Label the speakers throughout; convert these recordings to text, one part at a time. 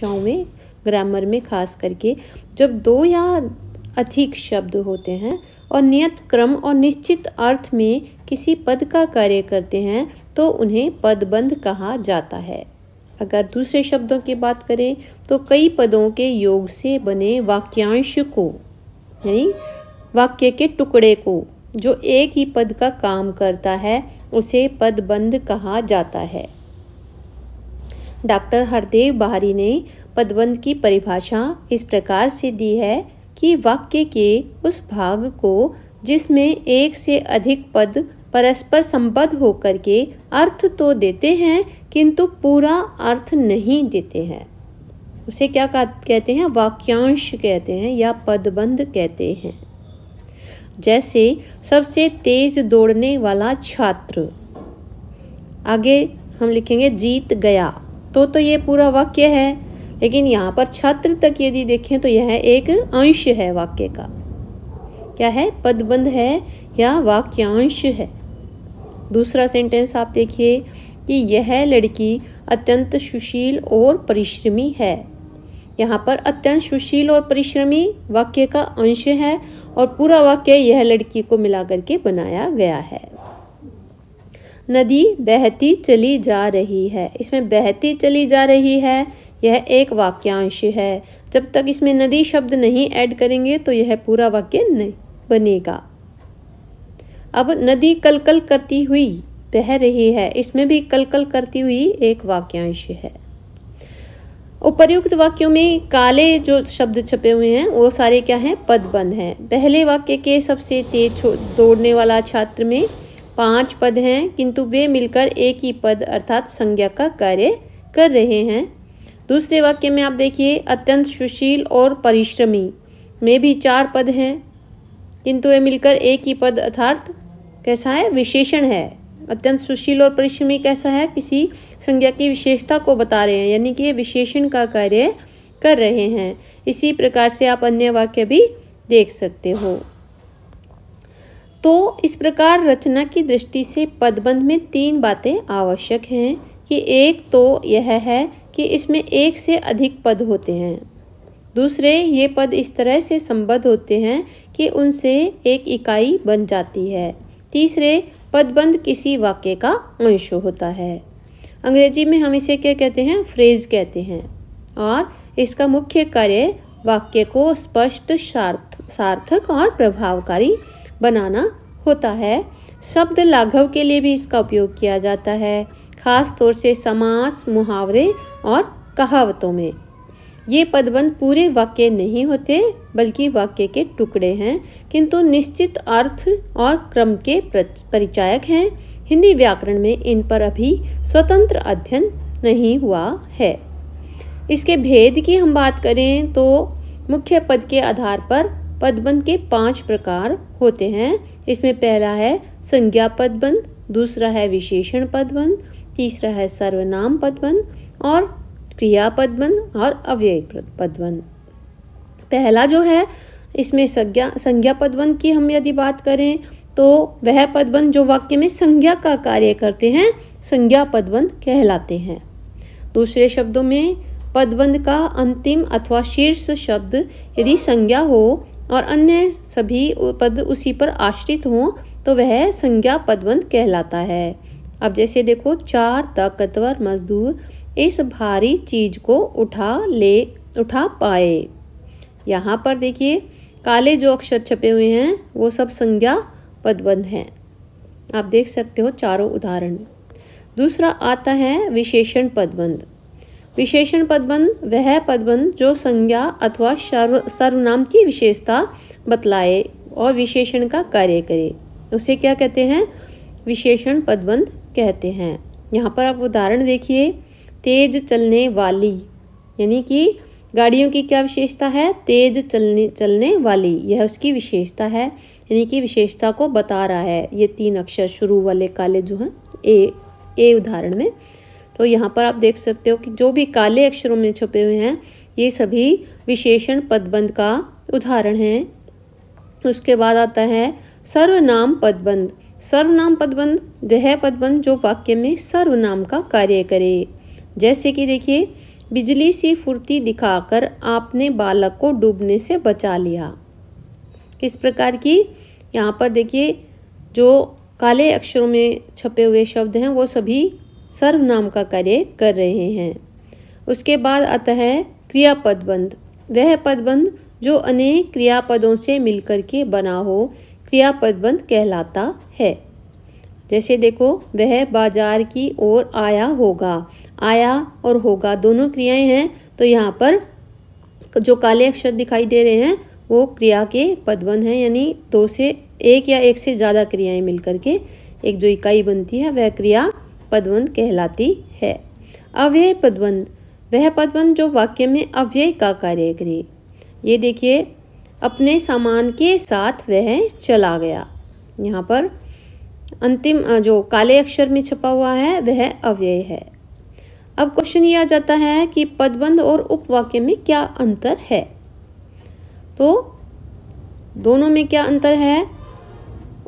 Speaker 1: शिक्षाओं में ग्रामर में खास करके जब दो या अधिक शब्द होते हैं और नियत क्रम और निश्चित अर्थ में किसी पद का कार्य करते हैं तो उन्हें पदबंध कहा जाता है अगर दूसरे शब्दों की बात करें तो कई पदों के योग से बने वाक्यांश को यानी वाक्य के टुकड़े को जो एक ही पद का काम करता है उसे पदबंध कहा जाता है डॉक्टर हरदेव बहारी ने पदबंध की परिभाषा इस प्रकार से दी है कि वाक्य के उस भाग को जिसमें एक से अधिक पद परस्पर संबद्ध होकर के अर्थ तो देते हैं किंतु पूरा अर्थ नहीं देते हैं उसे क्या कहते हैं वाक्यांश कहते हैं या पदबंध कहते हैं जैसे सबसे तेज दौड़ने वाला छात्र आगे हम लिखेंगे जीत गया तो तो ये पूरा वाक्य है लेकिन यहाँ पर छात्र तक यदि देखें तो यह एक अंश है वाक्य का क्या है पदबंध है या वाक्यांश है दूसरा सेंटेंस आप देखिए कि यह लड़की अत्यंत सुशील और परिश्रमी है यहाँ पर अत्यंत सुशील और परिश्रमी वाक्य का अंश है और पूरा वाक्य यह लड़की को मिला करके बनाया गया है नदी बहती चली जा रही है इसमें बहती चली जा रही है यह एक वाक्यांश है जब तक इसमें नदी शब्द नहीं ऐड करेंगे तो यह पूरा वाक्य नहीं बनेगा अब नदी कलकल करती हुई बह रही है इसमें भी कलकल करती हुई एक वाक्यांश है उपर्युक्त वाक्यों में काले जो शब्द छपे हुए हैं वो सारे क्या हैं पदबंध हैं पहले वाक्य के सबसे तेज दौड़ने वाला छात्र में पांच पद हैं किंतु वे मिलकर एक ही पद अर्थात संज्ञा का कार्य कर रहे हैं दूसरे वाक्य में आप देखिए अत्यंत सुशील और परिश्रमी में भी चार पद हैं किंतु वे मिलकर एक ही पद अर्थात कैसा है विशेषण है अत्यंत सुशील और परिश्रमी कैसा है किसी संज्ञा की विशेषता को बता रहे हैं यानी कि ये विशेषण का कार्य कर रहे हैं इसी प्रकार से आप अन्य वाक्य भी देख सकते हो तो इस प्रकार रचना की दृष्टि से पदबंध में तीन बातें आवश्यक हैं कि एक तो यह है कि इसमें एक से अधिक पद होते हैं दूसरे ये पद इस तरह से संबद्ध होते हैं कि उनसे एक इकाई बन जाती है तीसरे पदबंध किसी वाक्य का अंश होता है अंग्रेजी में हम इसे क्या कहते हैं फ्रेज कहते हैं और इसका मुख्य कार्य वाक्य को स्पष्ट सार्थ सार्थक और प्रभावकारी बनाना होता है शब्द लाघव के लिए भी इसका उपयोग किया जाता है खास तौर से समास मुहावरे और कहावतों में ये पदबंध पूरे वाक्य नहीं होते बल्कि वाक्य के टुकड़े हैं किंतु निश्चित अर्थ और क्रम के परिचायक हैं हिंदी व्याकरण में इन पर अभी स्वतंत्र अध्ययन नहीं हुआ है इसके भेद की हम बात करें तो मुख्य पद के आधार पर पदबंध के पांच प्रकार होते हैं इसमें पहला है संज्ञा पदबंध दूसरा है विशेषण पदबंध तीसरा है सर्वनाम पदबंध और क्रिया पदबंध और अव्यय पदबंध पहला जो है इसमें संज्ञा संज्ञा पदबंध की हम यदि बात करें तो वह पदबंध जो वाक्य में संज्ञा का कार्य करते हैं संज्ञा पदबंध कहलाते हैं दूसरे शब्दों में पदबंध का अंतिम अथवा शीर्ष शब्द यदि संज्ञा हो और अन्य सभी पद उसी पर आश्रित हों तो वह संज्ञा पदबंध कहलाता है अब जैसे देखो चार ताकतवर मजदूर इस भारी चीज को उठा ले उठा पाए यहाँ पर देखिए काले जो अक्षर छपे हुए हैं वो सब संज्ञा पदबंध हैं आप देख सकते हो चारों उदाहरण दूसरा आता है विशेषण पदबंध विशेषण पदबंध वह पदबंध जो संज्ञा अथवा सर्वनाम की विशेषता बतलाए और विशेषण का कार्य करे उसे क्या कहते हैं विशेषण पदबंध कहते हैं यहाँ पर आप उदाहरण देखिए तेज चलने वाली यानी कि गाड़ियों की क्या विशेषता है तेज चलने चलने वाली यह उसकी विशेषता है यानी कि विशेषता को बता रहा है ये तीन अक्षर शुरू वाले काले जो हैं ए ए उदाहरण में तो यहाँ पर आप देख सकते हो कि जो भी काले अक्षरों में छपे हुए हैं ये सभी विशेषण पदबंध का उदाहरण है उसके बाद आता है सर्वनाम पदबंध सर्वनाम पदबंध वह पदबंध जो वाक्य में सर्वनाम का कार्य करे जैसे कि देखिए बिजली सी फुर्ती दिखाकर आपने बालक को डूबने से बचा लिया इस प्रकार की यहाँ पर देखिए जो काले अक्षरों में छपे हुए शब्द हैं वो सभी सर्वनाम का कार्य कर रहे हैं उसके बाद आता है क्रियापदबंध वह पदबंध जो अनेक क्रियापदों से मिलकर के बना हो क्रियापदबंध कहलाता है जैसे देखो वह बाजार की ओर आया होगा आया और होगा दोनों क्रियाएं हैं तो यहाँ पर जो काले अक्षर दिखाई दे रहे हैं वो क्रिया के पदबंध हैं यानी दो से एक या एक से ज़्यादा क्रियाएं मिलकर के एक जो इकाई बनती है वह क्रिया पदबंध कहलाती है अव्यय पदबंध वह पदबंध जो वाक्य में अव्यय का कार्य करे ये देखिए अपने सामान के साथ वह चला गया यहाँ पर अंतिम जो काले अक्षर में छपा हुआ है वह अव्यय है अब क्वेश्चन ये आ जाता है कि पदबंध और उपवाक्य में क्या अंतर है तो दोनों में क्या अंतर है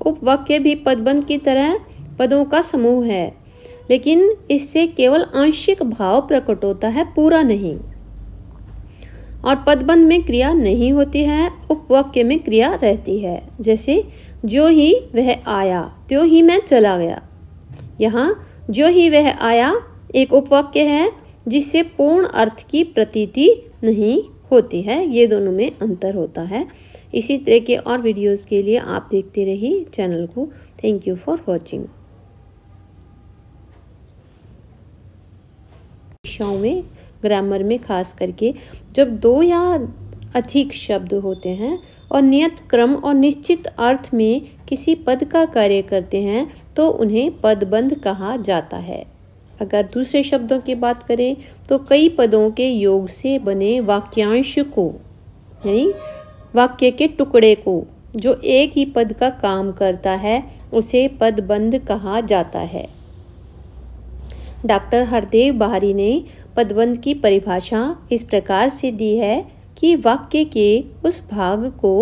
Speaker 1: उपवाक्य भी पदबंध की तरह पदों का समूह है लेकिन इससे केवल आंशिक भाव प्रकट होता है पूरा नहीं और पदबंध में क्रिया नहीं होती है उपवाक्य में क्रिया रहती है जैसे जो ही वह आया त्यो ही मैं चला गया यहाँ जो ही वह आया एक उपवाक्य है जिससे पूर्ण अर्थ की प्रतीति नहीं होती है ये दोनों में अंतर होता है इसी तरह के और वीडियोस के लिए आप देखते रहिए चैनल को थैंक यू फॉर वॉचिंग भाषाओं में ग्रामर में खास करके जब दो या अधिक शब्द होते हैं और नियत क्रम और निश्चित अर्थ में किसी पद का कार्य करते हैं तो उन्हें पदबंध कहा जाता है अगर दूसरे शब्दों की बात करें तो कई पदों के योग से बने वाक्यांश को यानी वाक्य के टुकड़े को जो एक ही पद का काम करता है उसे पदबंध कहा जाता है डॉक्टर हरदेव बहारी ने पदबंध की परिभाषा इस प्रकार से दी है कि वाक्य के उस भाग को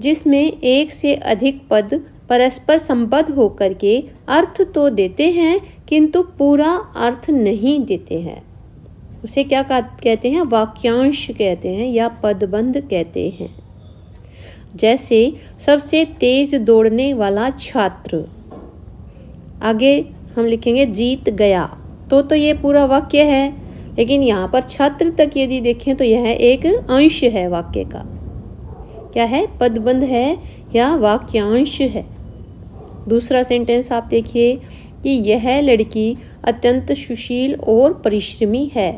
Speaker 1: जिसमें एक से अधिक पद परस्पर संबद्ध होकर के अर्थ तो देते हैं किंतु पूरा अर्थ नहीं देते हैं उसे क्या कहते हैं वाक्यांश कहते हैं या पदबंध कहते हैं जैसे सबसे तेज दौड़ने वाला छात्र आगे हम लिखेंगे जीत गया तो तो ये पूरा वाक्य है लेकिन यहाँ पर छात्र तक यदि देखें तो यह एक अंश है वाक्य का क्या है पदबंध है या वाक्यांश है दूसरा सेंटेंस आप देखिए कि यह लड़की अत्यंत सुशील और परिश्रमी है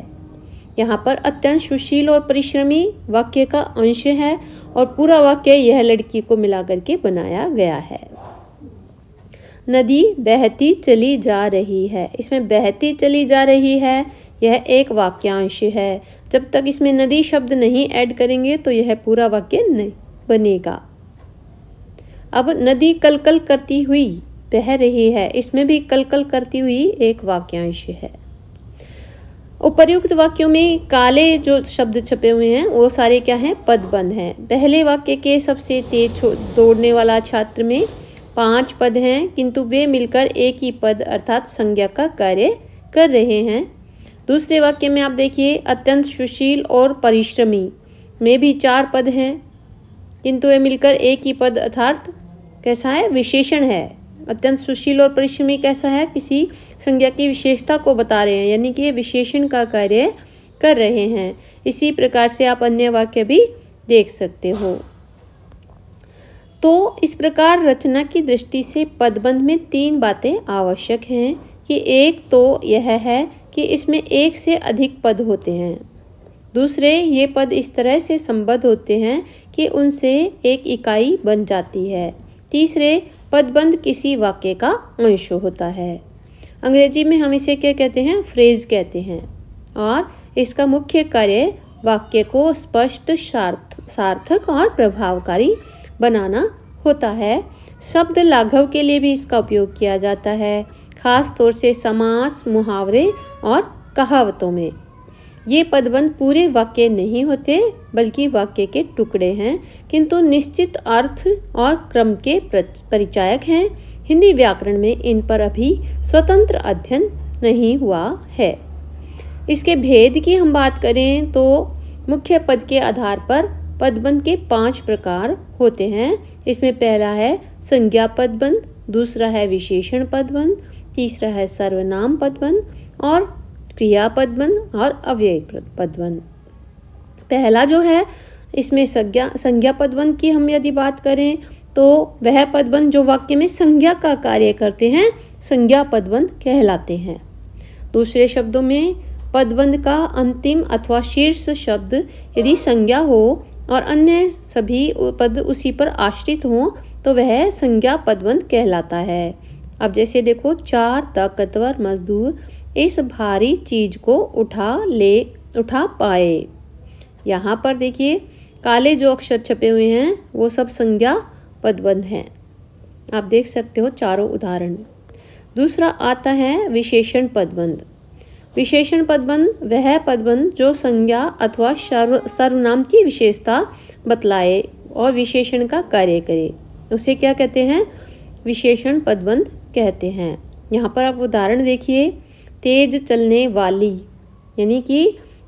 Speaker 1: यहाँ पर अत्यंत सुशील और परिश्रमी वाक्य का अंश है और पूरा वाक्य यह लड़की को मिला करके बनाया गया है नदी बहती चली जा रही है इसमें बहती चली जा रही है यह एक वाक्यांश है जब तक इसमें नदी शब्द नहीं ऐड करेंगे तो यह पूरा वाक्य नहीं बनेगा अब नदी कलकल -कल करती हुई बह रही है इसमें भी कलकल -कल करती हुई एक वाक्यांश है उपर्युक्त वाक्यों में काले जो शब्द छपे हुए हैं वो सारे क्या हैं पदबंध हैं पहले वाक्य के सबसे तेज दौड़ने वाला छात्र में पांच पद हैं किंतु वे मिलकर एक ही पद अर्थात संज्ञा का कार्य कर रहे हैं दूसरे वाक्य में आप देखिए अत्यंत सुशील और परिश्रमी में भी चार पद हैं किंतु वे मिलकर एक ही पद अर्थात कैसा है विशेषण है अत्यंत सुशील और परिश्रमी कैसा है किसी संज्ञा की विशेषता को बता रहे हैं यानी कि विशेषण का कार्य कर रहे हैं इसी प्रकार से आप अन्य वाक्य भी देख सकते हो तो इस प्रकार रचना की दृष्टि से पदबंध में तीन बातें आवश्यक हैं कि एक तो यह है कि इसमें एक से अधिक पद होते हैं दूसरे ये पद इस तरह से संबद्ध होते हैं कि उनसे एक इकाई बन जाती है तीसरे पदबंध किसी वाक्य का अंश होता है अंग्रेजी में हम इसे क्या कहते हैं फ्रेज कहते हैं और इसका मुख्य कार्य वाक्य को स्पष्ट सार्थ सार्थक और प्रभावकारी बनाना होता है शब्द लाघव के लिए भी इसका उपयोग किया जाता है खास तौर से समास मुहावरे और कहावतों में ये पदबंध पूरे वाक्य नहीं होते बल्कि वाक्य के टुकड़े हैं किंतु निश्चित अर्थ और क्रम के परिचायक हैं हिंदी व्याकरण में इन पर अभी स्वतंत्र अध्ययन नहीं हुआ है इसके भेद की हम बात करें तो मुख्य पद के आधार पर पदबंध के पांच प्रकार होते हैं इसमें पहला है संज्ञा पदबंध दूसरा है विशेषण पदबंध तीसरा है सर्वनाम पदबंध और क्रिया पदबंध और अव्यय पदबंध पहला जो है इसमें संज्ञा संज्ञा पदबंध की हम यदि बात करें तो वह पदबंध जो वाक्य में संज्ञा का कार्य करते हैं संज्ञा पदबंध कहलाते हैं दूसरे शब्दों में पदबंध का अंतिम अथवा शीर्ष शब्द यदि संज्ञा हो और अन्य सभी पद उसी पर आश्रित हों तो वह संज्ञा पदबंध कहलाता है अब जैसे देखो चार ताकतवर मजदूर इस भारी चीज को उठा ले उठा पाए यहाँ पर देखिए काले जो अक्षर छपे हुए हैं वो सब संज्ञा पदबंध हैं आप देख सकते हो चारों उदाहरण दूसरा आता है विशेषण पदबंध विशेषण पदबंध वह पदबंध जो संज्ञा अथवा सर्वनाम की विशेषता बतलाए और विशेषण का कार्य करे उसे क्या कहते हैं विशेषण पदबंध कहते हैं यहाँ पर आप उदाहरण देखिए तेज चलने वाली यानी कि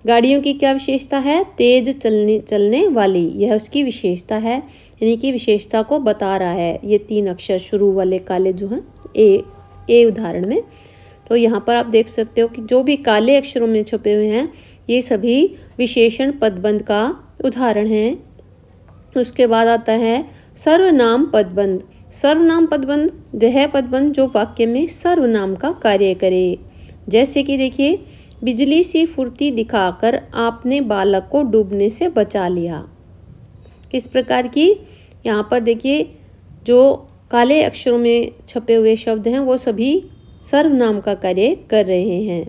Speaker 1: गाड़ियों की क्या विशेषता है तेज चलने चलने वाली यह उसकी विशेषता है यानी कि विशेषता को बता रहा है ये तीन अक्षर शुरू वाले काले जो हैं ए ए उदाहरण में तो यहाँ पर आप देख सकते हो कि जो भी काले अक्षरों में छपे हुए हैं ये सभी विशेषण पदबंध का उदाहरण है उसके बाद आता है सर्वनाम पदबंध सर्वनाम पदबंध वह पदबंध जो वाक्य में सर्वनाम का कार्य करे जैसे कि देखिए बिजली सी फुर्ती दिखाकर आपने बालक को डूबने से बचा लिया किस प्रकार की यहाँ पर देखिए जो काले अक्षरों में छपे हुए शब्द हैं वो सभी सर्वनाम का कार्य कर रहे हैं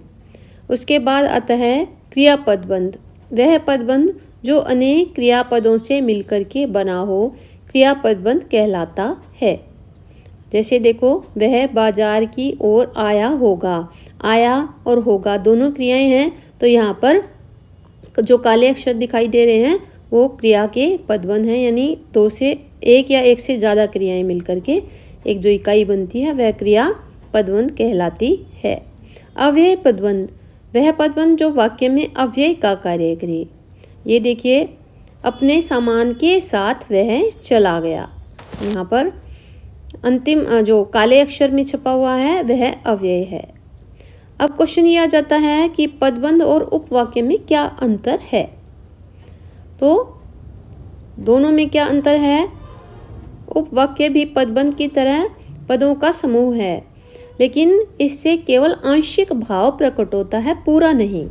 Speaker 1: उसके बाद आता है क्रियापदबंध वह पदबंध जो अनेक क्रियापदों से मिलकर के बना हो क्रियापदबंध कहलाता है जैसे देखो वह बाजार की ओर आया होगा आया और होगा दोनों क्रियाएं हैं तो यहाँ पर जो काले अक्षर दिखाई दे रहे हैं वो क्रिया के पदबंध हैं यानी दो से एक या एक से ज़्यादा क्रियाएं मिलकर के एक जो इकाई बनती है वह क्रिया पदबंध कहलाती है अव्यय पदबंध वह पदबंध जो वाक्य में अव्यय का कार्य करे ये देखिए अपने सामान के साथ वह चला गया यहाँ पर अंतिम जो काले अक्षर में छपा हुआ है वह अव्यय है अब क्वेश्चन ये आ जाता है कि पदबंध और उपवाक्य में क्या अंतर है तो दोनों में क्या अंतर है उपवाक्य भी पदबंध की तरह पदों का समूह है लेकिन इससे केवल आंशिक भाव प्रकट होता है पूरा नहीं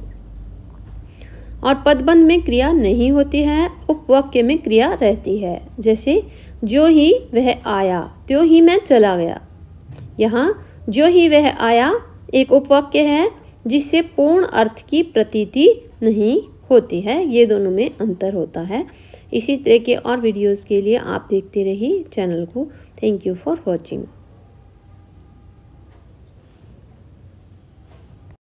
Speaker 1: और पदबंध में क्रिया नहीं होती है उपवाक्य में क्रिया रहती है जैसे जो ही वह आया त्यो ही मैं चला गया यहाँ जो ही वह आया एक उपवाक्य है जिससे पूर्ण अर्थ की प्रतीति नहीं होती है ये दोनों में अंतर होता है इसी तरह के और वीडियोस के लिए आप देखते रहिए चैनल को थैंक यू फॉर वॉचिंग